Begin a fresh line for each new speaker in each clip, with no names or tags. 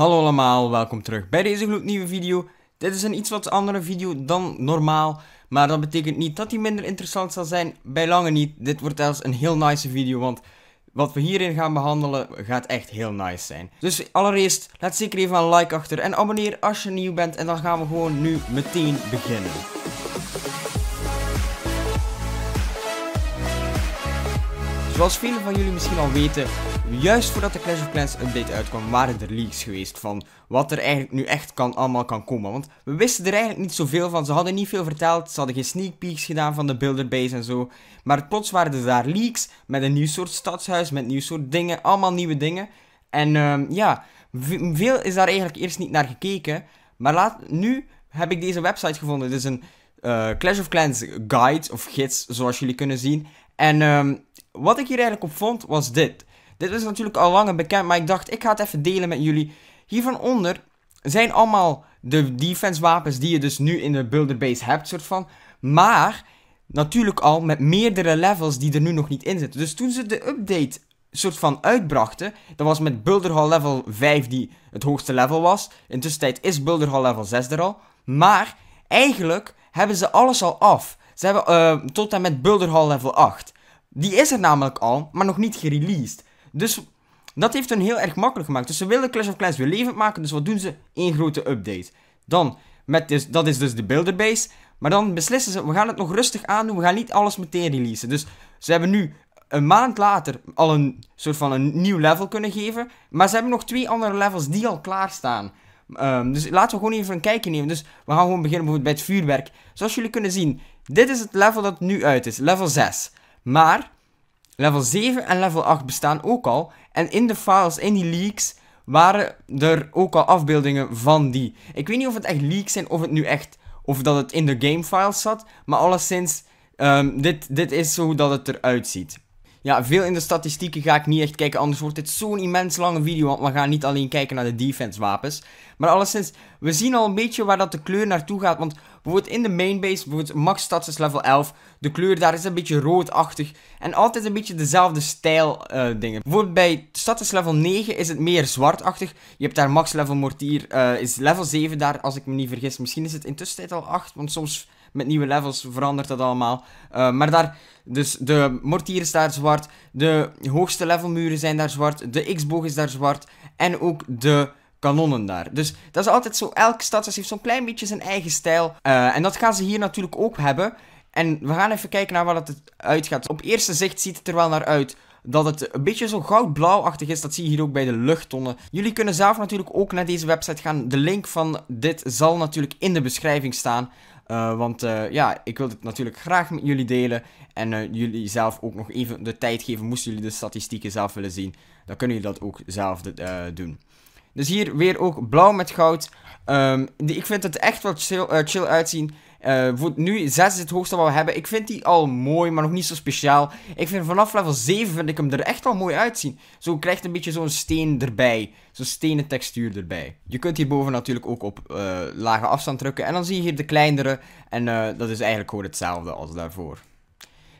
Hallo allemaal, welkom terug bij deze gloednieuwe video. Dit is een iets wat andere video dan normaal, maar dat betekent niet dat die minder interessant zal zijn, bij lange niet. Dit wordt zelfs een heel nice video, want wat we hierin gaan behandelen gaat echt heel nice zijn. Dus allereerst, laat zeker even een like achter en abonneer als je nieuw bent en dan gaan we gewoon nu meteen beginnen. Zoals velen van jullie misschien al weten, juist voordat de Clash of Clans update uitkwam, waren er leaks geweest van wat er eigenlijk nu echt kan, allemaal kan komen. Want we wisten er eigenlijk niet zoveel van, ze hadden niet veel verteld, ze hadden geen sneak peeks gedaan van de base en zo. Maar plots waren er daar leaks met een nieuw soort stadshuis, met nieuw soort dingen, allemaal nieuwe dingen. En ehm, ja, veel is daar eigenlijk eerst niet naar gekeken. Maar laat, nu heb ik deze website gevonden. Het is een eh, Clash of Clans guide of gids, zoals jullie kunnen zien. En ehm, wat ik hier eigenlijk op vond, was dit. Dit is natuurlijk al langer bekend, maar ik dacht, ik ga het even delen met jullie. hier van onder zijn allemaal de defense wapens die je dus nu in de builder base hebt, soort van. Maar natuurlijk al met meerdere levels die er nu nog niet in zitten. Dus toen ze de update soort van uitbrachten, dat was met Builder Hall level 5 die het hoogste level was. Intussen is Builder Hall level 6 er al. Maar eigenlijk hebben ze alles al af. Ze hebben ehm, tot en met Hall level 8. Die is er namelijk al, maar nog niet gereleased. Dus dat heeft hun heel erg makkelijk gemaakt. Dus ze willen Clash of Clans weer levend maken, dus wat doen ze? Eén grote update. Dan, met dus, dat is dus de builderbase. Maar dan beslissen ze, we gaan het nog rustig aandoen, we gaan niet alles meteen releasen. Dus ze hebben nu een maand later al een soort van een nieuw level kunnen geven. Maar ze hebben nog twee andere levels die al klaarstaan. Ehm, dus laten we gewoon even een kijkje nemen. Dus we gaan gewoon beginnen bij het vuurwerk. Zoals jullie kunnen zien, dit is het level dat nu uit is. Level 6. Maar level 7 en level 8 bestaan ook al. En in de files, in die leaks, waren er ook al afbeeldingen van die. Ik weet niet of het echt leaks zijn of het nu echt... Of dat het in de game files zat. Maar alleszins, ehm, dit, dit is zo dat het eruit ziet ja, veel in de statistieken ga ik niet echt kijken. Anders wordt dit zo'n immens lange video. Want we gaan niet alleen kijken naar de defense wapens. Maar alleszins, we zien al een beetje waar dat de kleur naartoe gaat. Want bijvoorbeeld in de main base, bijvoorbeeld max stats is level 11. De kleur daar is een beetje roodachtig. En altijd een beetje dezelfde stijl eh, dingen. Bijvoorbeeld bij status level 9 is het meer zwartachtig. Je hebt daar max level mortier, eh, is level 7 daar als ik me niet vergis. Misschien is het intussen al 8, want soms met nieuwe levels verandert dat allemaal. Eh, maar daar, dus de mortier is daar zwart. De hoogste levelmuren zijn daar zwart. De x-boog is daar zwart. En ook de kanonnen daar. Dus dat is altijd zo, elk status heeft zo'n klein beetje zijn eigen stijl. Eh, en dat gaan ze hier natuurlijk ook hebben. En we gaan even kijken naar wat het uitgaat. Op eerste zicht ziet het er wel naar uit dat het een beetje zo goudblauwachtig is. Dat zie je hier ook bij de luchttonnen. Jullie kunnen zelf natuurlijk ook naar deze website gaan. De link van dit zal natuurlijk in de beschrijving staan. Eh, want eh, ja, ik wil het natuurlijk graag met jullie delen. En eh, jullie zelf ook nog even de tijd geven. Moesten jullie de statistieken zelf willen zien, dan kunnen jullie dat ook zelf doen. Dus hier weer ook blauw met goud. Ehm, ik vind het echt wat chill, chill uitzien. Eh, voor nu, 6 is het hoogste wat we hebben. Ik vind die al mooi, maar nog niet zo speciaal. Ik vind vanaf level 7 vind ik hem er echt al mooi uitzien. Zo krijgt een beetje zo'n steen erbij. Zo'n stenen textuur erbij. Je kunt hierboven natuurlijk ook op eh, lage afstand drukken. En dan zie je hier de kleinere. En eh, dat is eigenlijk gewoon hetzelfde als daarvoor.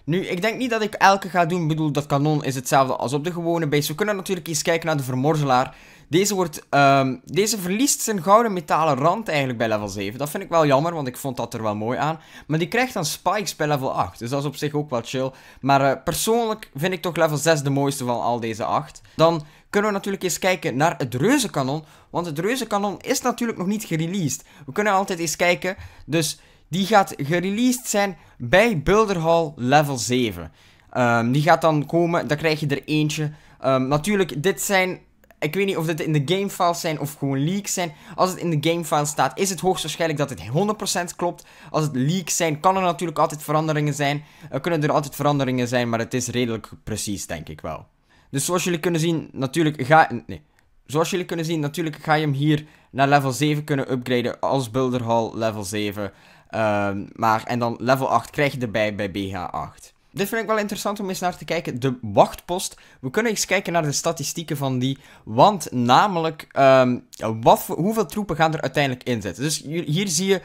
Nu, ik denk niet dat ik elke ga doen. Ik bedoel, dat kanon is hetzelfde als op de gewone base. We kunnen natuurlijk eens kijken naar de vermorzelaar. Deze, wordt, ehm, deze verliest zijn gouden metalen rand eigenlijk bij level 7. Dat vind ik wel jammer, want ik vond dat er wel mooi aan. Maar die krijgt dan spikes bij level 8. Dus dat is op zich ook wel chill. Maar eh, persoonlijk vind ik toch level 6 de mooiste van al deze 8. Dan kunnen we natuurlijk eens kijken naar het reuzenkanon. Want het reuzenkanon is natuurlijk nog niet gereleased. We kunnen altijd eens kijken. Dus die gaat gereleased zijn bij Bulderhall level 7. Ehm, die gaat dan komen, dan krijg je er eentje. Ehm, natuurlijk, dit zijn ik weet niet of dit in de gamefiles zijn of gewoon leaks zijn. Als het in de gamefiles staat, is het hoogstwaarschijnlijk dat het 100% klopt. Als het leaks zijn, kan er natuurlijk altijd veranderingen zijn. Er kunnen er altijd veranderingen zijn, maar het is redelijk precies, denk ik wel. Dus zoals jullie kunnen zien, natuurlijk ga... Nee. Zoals jullie kunnen zien, natuurlijk ga je hem hier naar level 7 kunnen upgraden als Builder Hall level 7. Ehm, maar, en dan level 8 krijg je erbij bij BH8. Dit vind ik wel interessant om eens naar te kijken. De wachtpost. We kunnen eens kijken naar de statistieken van die. Want namelijk, ehm, wat hoeveel troepen gaan er uiteindelijk inzetten Dus hier, zie je,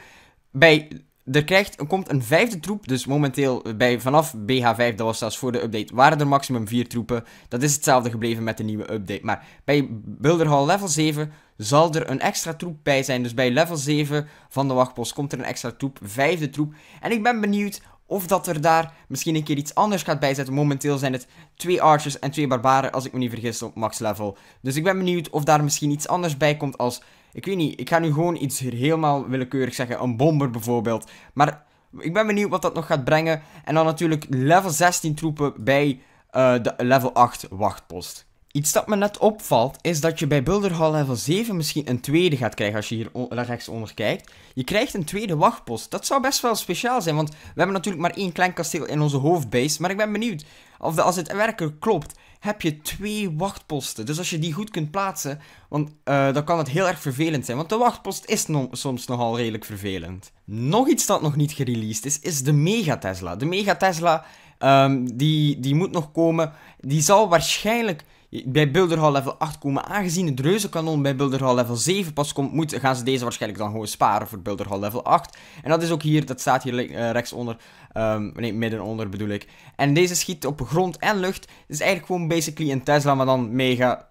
bij, er, krijgt, komt een vijfde troep. Dus momenteel, bij, vanaf BH5, dat was zelfs voor de update, waren er maximum vier troepen. Dat is hetzelfde gebleven met de nieuwe update. Maar bij Builder Hall level 7 zal er een extra troep bij zijn. Dus bij level 7 van de wachtpost komt er een extra troep, vijfde troep. En ik ben benieuwd of dat er daar misschien een keer iets anders gaat bijzetten. Momenteel zijn het twee archers en twee barbaren, als ik me niet vergis, op max level. Dus ik ben benieuwd of daar misschien iets anders bij komt als... Ik weet niet, ik ga nu gewoon iets helemaal willekeurig zeggen. Een bomber bijvoorbeeld. Maar ik ben benieuwd wat dat nog gaat brengen. En dan natuurlijk level 16 troepen bij eh, de level 8 wachtpost. Iets dat me net opvalt, is dat je bij hall level 7 misschien een tweede gaat krijgen als je hier rechtsonder kijkt. Je krijgt een tweede wachtpost. Dat zou best wel speciaal zijn, want we hebben natuurlijk maar één klein kasteel in onze hoofdbase. Maar ik ben benieuwd of als het werken klopt, heb je twee wachtposten. Dus als je die goed kunt plaatsen, want, eh, dan kan het heel erg vervelend zijn. Want de wachtpost is soms nogal redelijk vervelend. Nog iets dat nog niet gereleased is, is de Mega Tesla. De Mega Tesla, ehm, die, die moet nog komen. Die zal waarschijnlijk bij hall level 8 komen. Aangezien het reuzenkanon bij hall level 7 pas komt, gaan ze deze waarschijnlijk dan gewoon sparen voor hall level 8. En dat is ook hier, dat staat hier eh, rechtsonder, um, nee, middenonder bedoel ik. En deze schiet op grond en lucht. Het is eigenlijk gewoon basically een Tesla, maar dan mega...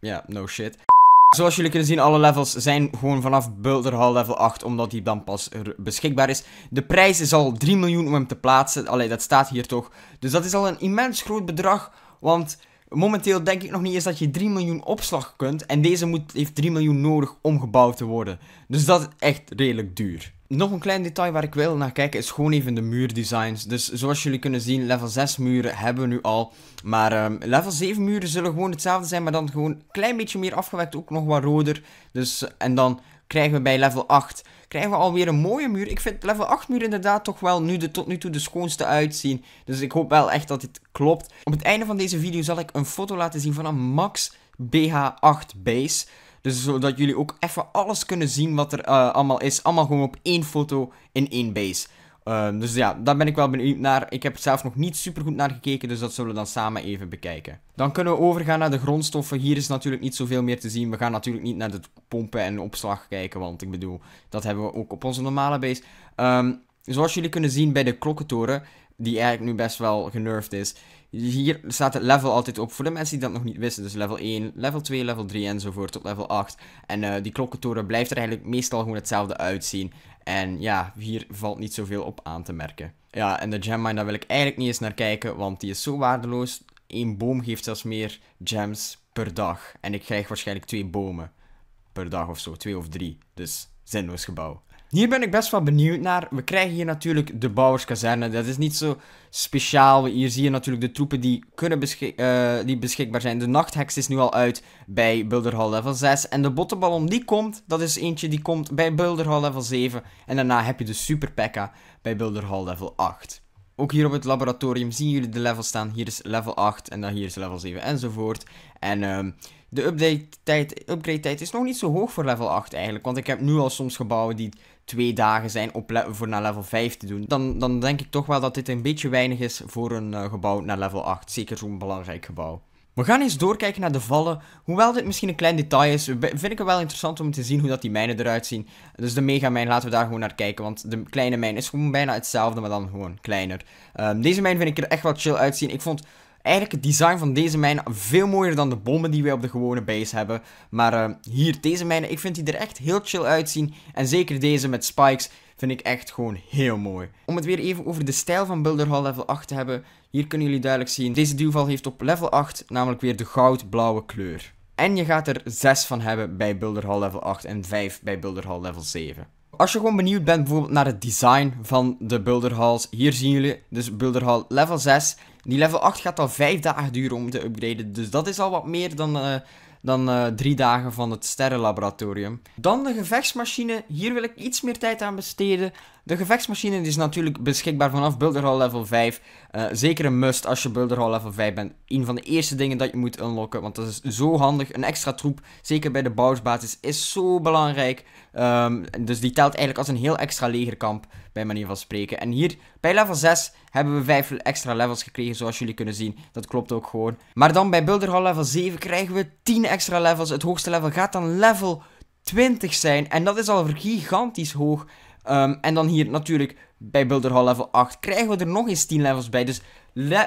Ja, no shit. Zoals jullie kunnen zien, alle levels zijn gewoon vanaf hall level 8, omdat die dan pas beschikbaar is. De prijs is al 3 miljoen om hem te plaatsen, allee, dat staat hier toch. Dus dat is al een immens groot bedrag, want Momenteel denk ik nog niet eens dat je 3 miljoen opslag kunt. En deze moet, heeft 3 miljoen nodig om gebouwd te worden. Dus dat is echt redelijk duur. Nog een klein detail waar ik wil naar kijken is gewoon even de muurdesigns. Dus zoals jullie kunnen zien, level 6 muren hebben we nu al. Maar ehm, level 7 muren zullen gewoon hetzelfde zijn, maar dan gewoon een klein beetje meer afgewerkt. Ook nog wat roder. Dus, en dan krijgen we bij level 8. Krijgen we alweer een mooie muur. Ik vind level 8 muur inderdaad toch wel nu de, tot nu toe de schoonste uitzien. Dus ik hoop wel echt dat dit klopt. Op het einde van deze video zal ik een foto laten zien van een Max BH8 base. Dus zodat jullie ook even alles kunnen zien wat er eh, allemaal is. Allemaal gewoon op één foto in één base. Ehm, dus ja, daar ben ik wel benieuwd naar. Ik heb zelf nog niet super goed naar gekeken, dus dat zullen we dan samen even bekijken. Dan kunnen we overgaan naar de grondstoffen. Hier is natuurlijk niet zoveel meer te zien. We gaan natuurlijk niet naar de pompen en opslag kijken, want ik bedoel, dat hebben we ook op onze normale base. Ehm, zoals jullie kunnen zien bij de klokkentoren, die eigenlijk nu best wel genervd is. Hier staat het level altijd op voor de mensen die dat nog niet wisten. Dus level 1, level 2, level 3 enzovoort tot level 8. En eh, die klokkentoren blijft er eigenlijk meestal gewoon hetzelfde uitzien. En ja, hier valt niet zoveel op aan te merken. Ja, en de gemmine, daar wil ik eigenlijk niet eens naar kijken, want die is zo waardeloos. Eén boom geeft zelfs meer gems per dag. En ik krijg waarschijnlijk twee bomen per dag of zo, twee of drie. Dus zinloos gebouw. Hier ben ik best wel benieuwd naar. We krijgen hier natuurlijk de bouwerskazerne. Dat is niet zo speciaal. Hier zie je natuurlijk de troepen die, kunnen eh, die beschikbaar zijn. De nachtheks is nu al uit bij Hall level 6. En de bottenballon die komt, dat is eentje die komt bij Hall level 7. En daarna heb je de super pekka bij Hall level 8. Ook hier op het laboratorium zien jullie de levels staan. Hier is level 8 en dan hier is level 7 enzovoort. En ehm, de update tijd, upgrade tijd is nog niet zo hoog voor level 8 eigenlijk. Want ik heb nu al soms gebouwen die twee dagen zijn op voor naar level 5 te doen. Dan, dan denk ik toch wel dat dit een beetje weinig is voor een eh, gebouw naar level 8. Zeker zo'n belangrijk gebouw. We gaan eens doorkijken naar de vallen. Hoewel dit misschien een klein detail is, vind ik het wel interessant om te zien hoe dat die mijnen eruit zien. Dus de megamijn, laten we daar gewoon naar kijken, want de kleine mijn is gewoon bijna hetzelfde, maar dan gewoon kleiner. Ehm, deze mijn vind ik er echt wel chill uitzien. Ik vond eigenlijk het design van deze mijnen veel mooier dan de bommen die wij op de gewone base hebben. Maar eh, hier, deze mijnen, ik vind die er echt heel chill uitzien. En zeker deze met spikes vind ik echt gewoon heel mooi. Om het weer even over de stijl van Builder Hall level 8 te hebben. Hier kunnen jullie duidelijk zien, deze duval heeft op level 8 namelijk weer de goudblauwe kleur. En je gaat er 6 van hebben bij Builder Hall level 8 en 5 bij Builder Hall level 7. Als je gewoon benieuwd bent bijvoorbeeld naar het design van de Builder Halls, hier zien jullie dus Builder Hall level 6 die level 8 gaat al 5 dagen duren om te upgraden. Dus dat is al wat meer dan, eh, dan uh, eh, 3 dagen van het sterrenlaboratorium. Dan de gevechtsmachine. Hier wil ik iets meer tijd aan besteden. De gevechtsmachine is natuurlijk beschikbaar vanaf Builder level 5. Eh, zeker een must als je Builder Hall level 5 bent. Een van de eerste dingen dat je moet unlocken, want dat is zo handig. Een extra troep, zeker bij de bouwsbasis, is zo belangrijk. Ehm, dus die telt eigenlijk als een heel extra legerkamp, bij manier van spreken. En hier, bij level 6, hebben we 5 extra levels gekregen, zoals jullie kunnen zien. Dat klopt ook gewoon. Maar dan bij Builder Hall level 7 krijgen we 10 extra levels. Het hoogste level gaat dan level 20 zijn. En dat is al gigantisch hoog. Ehm, en dan hier natuurlijk bij Builder Hall level 8 krijgen we er nog eens 10 levels bij. Dus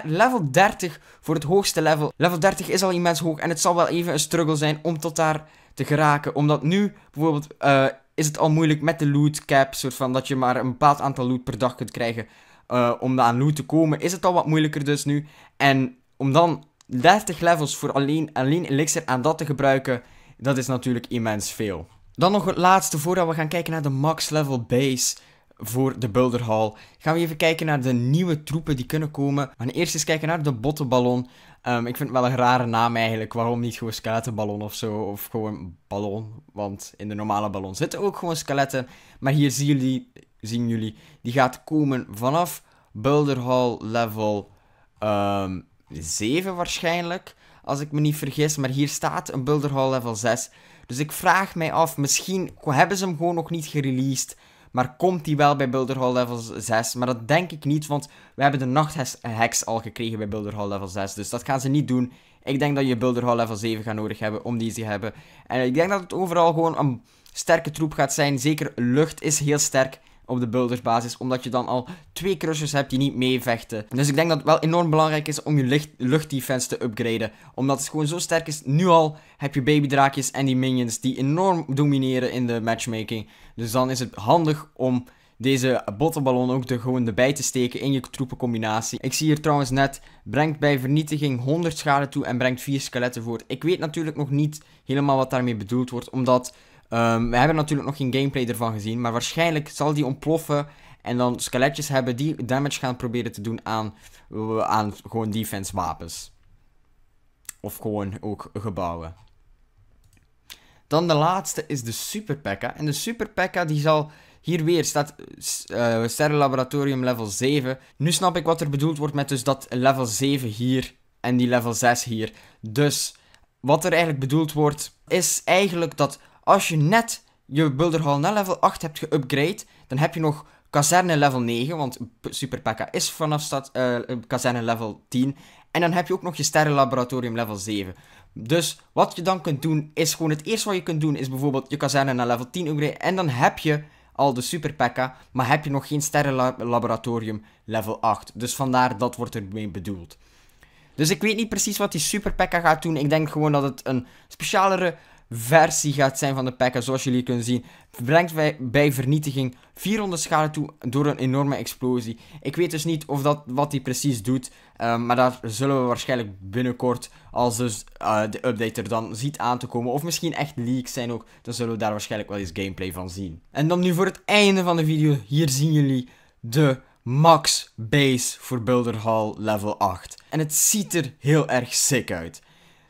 level 30 voor het hoogste level. Level 30 is al immens hoog en het zal wel even een struggle zijn om tot daar te geraken. Omdat nu bijvoorbeeld eh, is het al moeilijk met de loot cap. Soort van dat je maar een bepaald aantal loot per dag kunt krijgen. Eh, om aan loot te komen is het al wat moeilijker dus nu. En om dan 30 levels voor alleen, alleen elixir aan dat te gebruiken, dat is natuurlijk immens veel. Dan nog het laatste voordat we gaan kijken naar de max level base voor de Builder Hall, Gaan we even kijken naar de nieuwe troepen die kunnen komen. We gaan eerst eens kijken naar de bottenballon. Um, ik vind het wel een rare naam eigenlijk. Waarom niet gewoon skelettenballon of zo? Of gewoon ballon. Want in de normale ballon zitten ook gewoon skeletten. Maar hier zien jullie, zien jullie die gaat komen vanaf Hall level um, ehm, 7 waarschijnlijk als ik me niet vergis. Maar hier staat een Builder Hall level 6. Dus ik vraag mij af, misschien hebben ze hem gewoon nog niet gereleased. Maar komt die wel bij Builder Hall level 6? Maar dat denk ik niet, want we hebben de nachthex al gekregen bij Builder Hall level 6. Dus dat gaan ze niet doen. Ik denk dat je Builder Hall level 7 gaan nodig hebben om die te hebben. En ik denk dat het overal gewoon een sterke troep gaat zijn. Zeker lucht is heel sterk op de buildersbasis. Omdat je dan al twee crushers hebt die niet meevechten. Dus ik denk dat het wel enorm belangrijk is om je luchtdefense te upgraden. Omdat het gewoon zo sterk is. Nu al heb je babydraakjes en die minions die enorm domineren in de matchmaking. Dus dan is het handig om deze bottenballon ook de gewoon erbij te steken in je troepencombinatie. Ik zie hier trouwens net, brengt bij vernietiging 100 schade toe en brengt 4 skeletten voort. Ik weet natuurlijk nog niet helemaal wat daarmee bedoeld wordt, omdat Ehm, we hebben natuurlijk nog geen gameplay ervan gezien, maar waarschijnlijk zal die ontploffen en dan skeletjes hebben die damage gaan proberen te doen aan, aan gewoon defense wapens. Of gewoon ook gebouwen. Dan de laatste is de Super P.E.K.K.A. En de Super P.E.K.K.A. die zal hier weer staat uh, Laboratorium level 7. Nu snap ik wat er bedoeld wordt met dus dat level 7 hier en die level 6 hier. Dus wat er eigenlijk bedoeld wordt is eigenlijk dat als je net je Bulderhall naar level 8 hebt geupgrade, dan heb je nog kazerne level 9, want Super Pekka is vanaf stad, eh, eh, kazerne level 10. En dan heb je ook nog je sterrenlaboratorium level 7. Dus wat je dan kunt doen, is gewoon het eerste wat je kunt doen, is bijvoorbeeld je kazerne naar level 10 upgraden. En dan heb je al de Super Pekka, maar heb je nog geen sterrenlaboratorium level 8. Dus vandaar dat wordt ermee bedoeld. Dus ik weet niet precies wat die Super Pekka gaat doen. Ik denk gewoon dat het een specialere versie gaat zijn van de packen. Zoals jullie kunnen zien, brengt bij, bij vernietiging 400 schade toe door een enorme explosie. Ik weet dus niet of dat, wat die precies doet, ehm, maar daar zullen we waarschijnlijk binnenkort, als dus eh, de update er dan ziet aan te komen, of misschien echt leaks zijn ook, dan zullen we daar waarschijnlijk wel eens gameplay van zien. En dan nu voor het einde van de video, hier zien jullie de max base voor Builder Hall level 8. En het ziet er heel erg sick uit.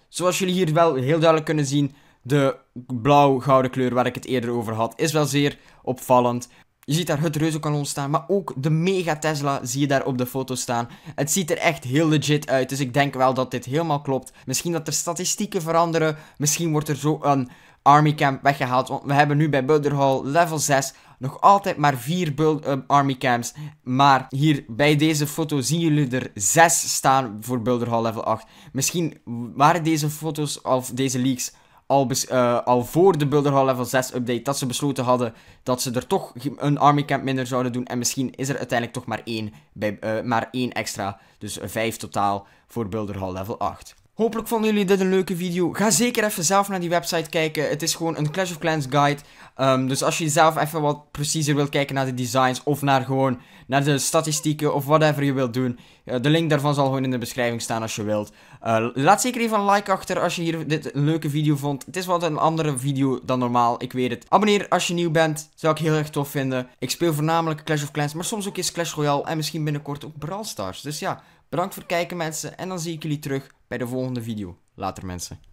Zoals jullie hier wel heel duidelijk kunnen zien, de blauw-gouden kleur waar ik het eerder over had is wel zeer opvallend. Je ziet daar het reuzenkanon staan, maar ook de mega Tesla zie je daar op de foto staan. Het ziet er echt heel legit uit, dus ik denk wel dat dit helemaal klopt. Misschien dat er statistieken veranderen, misschien wordt er zo een army camp weggehaald. Want we hebben nu bij Builder Hall level 6 nog altijd maar 4 eh, army camps. Maar hier bij deze foto zien jullie er 6 staan voor Builder Hall level 8. Misschien waren deze foto's of deze leaks al, eh, al voor de Hall Level 6 update, dat ze besloten hadden dat ze er toch een Army Camp minder zouden doen. En misschien is er uiteindelijk toch maar één, bij, eh, maar één extra. Dus eh, vijf totaal voor Hall Level 8. Hopelijk vonden jullie dit een leuke video. Ga zeker even zelf naar die website kijken. Het is gewoon een Clash of Clans guide. Ehm, dus als je zelf even wat preciezer wilt kijken naar de designs. Of naar gewoon naar de statistieken of whatever je wilt doen. Eh, de link daarvan zal gewoon in de beschrijving staan als je wilt. Eh, laat zeker even een like achter als je hier dit een leuke video vond. Het is wat een andere video dan normaal, ik weet het. Abonneer als je nieuw bent, zou ik heel erg tof vinden. Ik speel voornamelijk Clash of Clans, maar soms ook eens Clash Royale. En misschien binnenkort ook Brawl Stars. Dus ja, Bedankt voor het kijken mensen en dan zie ik jullie terug bij de volgende video. Later mensen.